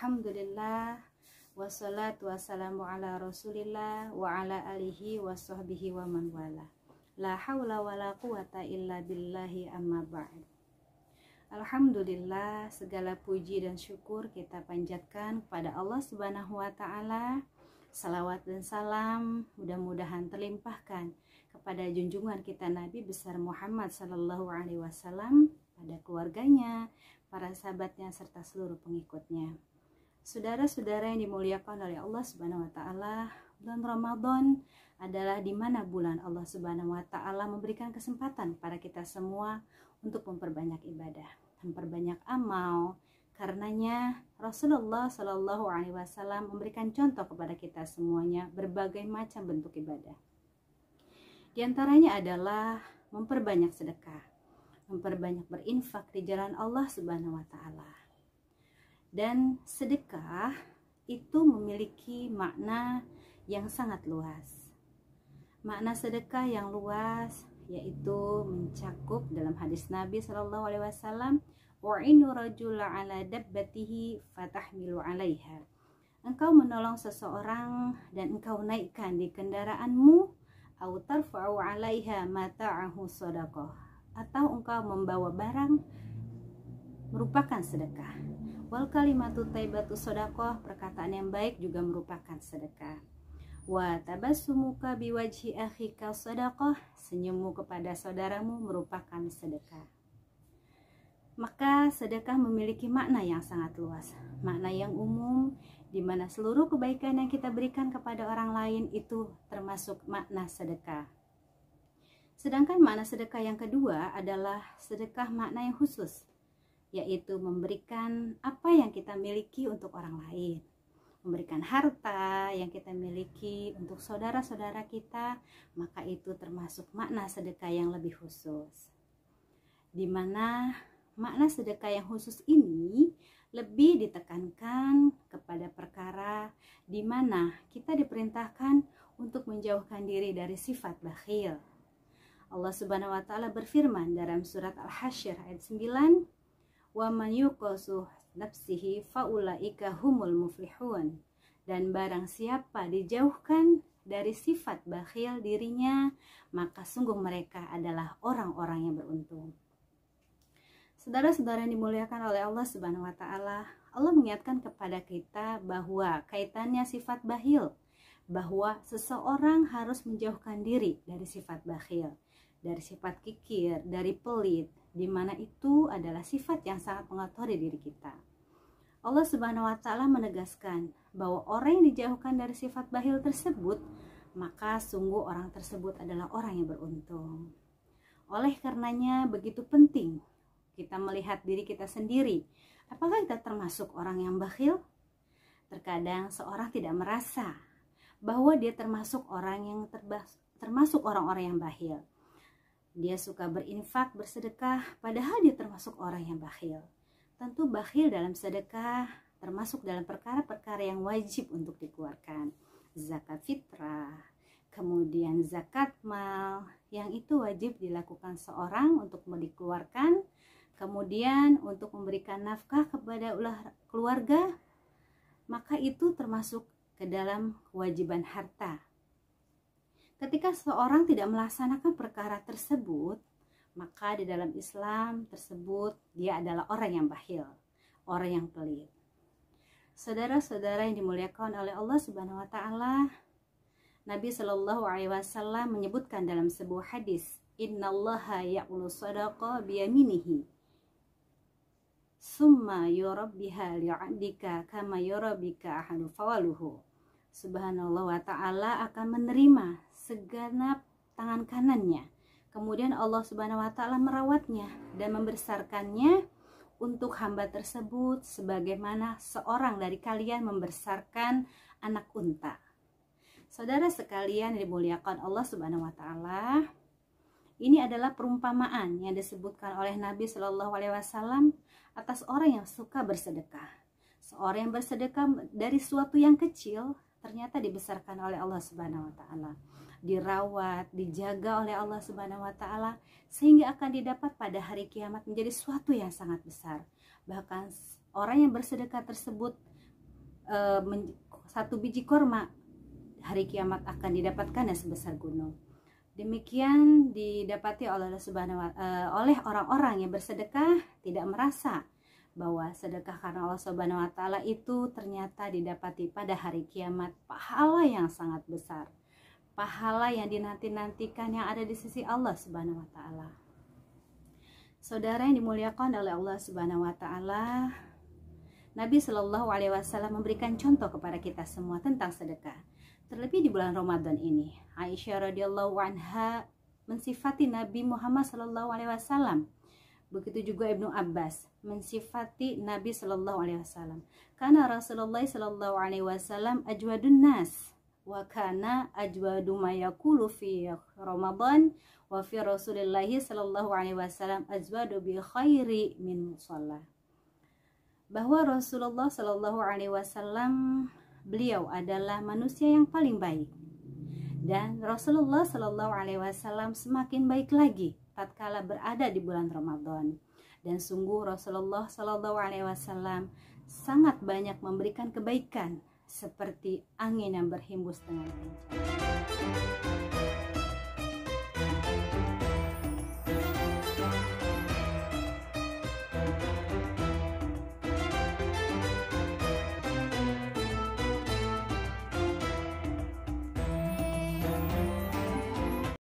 Alhamdulillah Wassalatu wassalamu ala rasulillah Wa ala alihi wa sahbihi wa man wala La hawla wa la quwata illa billahi amma ba'd Alhamdulillah segala puji dan syukur kita panjatkan kepada Allah subhanahu wa ta'ala Salawat dan salam mudah-mudahan terlimpahkan kepada junjungan kita Nabi besar Muhammad Sallallahu Alaihi Wasallam pada keluarganya, para sahabatnya serta seluruh pengikutnya. Saudara-saudara yang dimuliakan oleh Allah Subhanahu wa taala, bulan Ramadan adalah di mana bulan Allah Subhanahu wa taala memberikan kesempatan kepada kita semua untuk memperbanyak ibadah, memperbanyak amal. Karenanya Rasulullah Shallallahu alaihi wasallam memberikan contoh kepada kita semuanya berbagai macam bentuk ibadah. Di antaranya adalah memperbanyak sedekah, memperbanyak berinfak di jalan Allah Subhanahu wa taala dan sedekah itu memiliki makna yang sangat luas. Makna sedekah yang luas yaitu mencakup dalam hadis Nabi Shallallahu Alaihi Wasallam, "Wa'inu rajula ala dabbatihi fatahmilu alaiha." Engkau menolong seseorang dan engkau naikkan di kendaraanmu, au alaiha mata'ahu Atau engkau membawa barang merupakan sedekah. Wal kalimatu taibatu sodakoh, perkataan yang baik juga merupakan sedekah. Wa tabassumuka biwajhi akhika sodakoh, senyummu kepada saudaramu merupakan sedekah. Maka sedekah memiliki makna yang sangat luas, makna yang umum, di mana seluruh kebaikan yang kita berikan kepada orang lain itu termasuk makna sedekah. Sedangkan makna sedekah yang kedua adalah sedekah makna yang khusus, yaitu memberikan apa yang kita miliki untuk orang lain, memberikan harta yang kita miliki untuk saudara-saudara kita, maka itu termasuk makna sedekah yang lebih khusus. Di mana makna sedekah yang khusus ini lebih ditekankan kepada perkara di mana kita diperintahkan untuk menjauhkan diri dari sifat bakhil. Allah Subhanahu wa taala berfirman dalam surat Al-Hasyr ayat 9 wa man yuqasu nafsihi faulaika humul muflihun dan barang siapa dijauhkan dari sifat bakhil dirinya maka sungguh mereka adalah orang-orang yang beruntung Saudara-saudara yang dimuliakan oleh Allah Subhanahu wa taala, Allah mengingatkan kepada kita bahwa kaitannya sifat bakhil bahwa seseorang harus menjauhkan diri dari sifat bakhil dari sifat kikir, dari pelit, di mana itu adalah sifat yang sangat mengotori diri kita. Allah Subhanahu wa taala menegaskan bahwa orang yang dijauhkan dari sifat bahil tersebut, maka sungguh orang tersebut adalah orang yang beruntung. Oleh karenanya begitu penting kita melihat diri kita sendiri. Apakah kita termasuk orang yang bakhil? Terkadang seorang tidak merasa bahwa dia termasuk orang yang termasuk orang-orang yang bahil. Dia suka berinfak, bersedekah, padahal dia termasuk orang yang bakhil. Tentu bakhil dalam sedekah termasuk dalam perkara-perkara yang wajib untuk dikeluarkan. Zakat fitrah, kemudian zakat mal, yang itu wajib dilakukan seorang untuk dikeluarkan, kemudian untuk memberikan nafkah kepada ulah keluarga, maka itu termasuk ke dalam kewajiban harta Ketika seorang tidak melaksanakan perkara tersebut, maka di dalam Islam tersebut dia adalah orang yang bahil, orang yang pelit. Saudara-saudara yang dimuliakan oleh Allah Subhanahu wa taala, Nabi Shallallahu alaihi wasallam menyebutkan dalam sebuah hadis, "Innallaha ya'kulu sadaqa biyaminihi." Summa yurabbiha li'adika kama yurabbika ahadu fawaluhu Subhanallah wa taala akan menerima segenap tangan kanannya. Kemudian Allah Subhanahu wa taala merawatnya dan membesarkannya untuk hamba tersebut sebagaimana seorang dari kalian membesarkan anak unta. Saudara sekalian dimuliakan Allah Subhanahu wa taala. Ini adalah perumpamaan yang disebutkan oleh Nabi Shallallahu alaihi wasallam atas orang yang suka bersedekah. Seorang yang bersedekah dari suatu yang kecil ternyata dibesarkan oleh Allah Subhanahu wa taala, dirawat, dijaga oleh Allah Subhanahu wa taala sehingga akan didapat pada hari kiamat menjadi suatu yang sangat besar. Bahkan orang yang bersedekah tersebut e, satu biji korma hari kiamat akan didapatkan dan sebesar gunung. Demikian didapati e, oleh orang-orang yang bersedekah tidak merasa bahwa sedekah karena Allah Subhanahu wa taala itu ternyata didapati pada hari kiamat pahala yang sangat besar. Pahala yang dinanti-nantikan yang ada di sisi Allah Subhanahu wa taala. Saudara yang dimuliakan oleh Allah Subhanahu wa taala, Nabi Shallallahu alaihi wasallam memberikan contoh kepada kita semua tentang sedekah. Terlebih di bulan Ramadan ini, Aisyah radhiyallahu anha mensifati Nabi Muhammad Shallallahu alaihi wasallam Begitu juga Ibnu Abbas mensifati Nabi Shallallahu Alaihi Wasallam. Karena Rasulullah Shallallahu Alaihi Wasallam ajwadun nas, wa kana ajwadu mayakulu fi Ramadan wa fi Rasulillahi Shallallahu Alaihi Wasallam ajwadu bi khairi min musalla. Bahwa Rasulullah Shallallahu Alaihi Wasallam beliau adalah manusia yang paling baik dan Rasulullah Shallallahu Alaihi Wasallam semakin baik lagi tatkala berada di bulan Ramadan. Dan sungguh Rasulullah Shallallahu Alaihi Wasallam sangat banyak memberikan kebaikan seperti angin yang berhembus dengan kencang.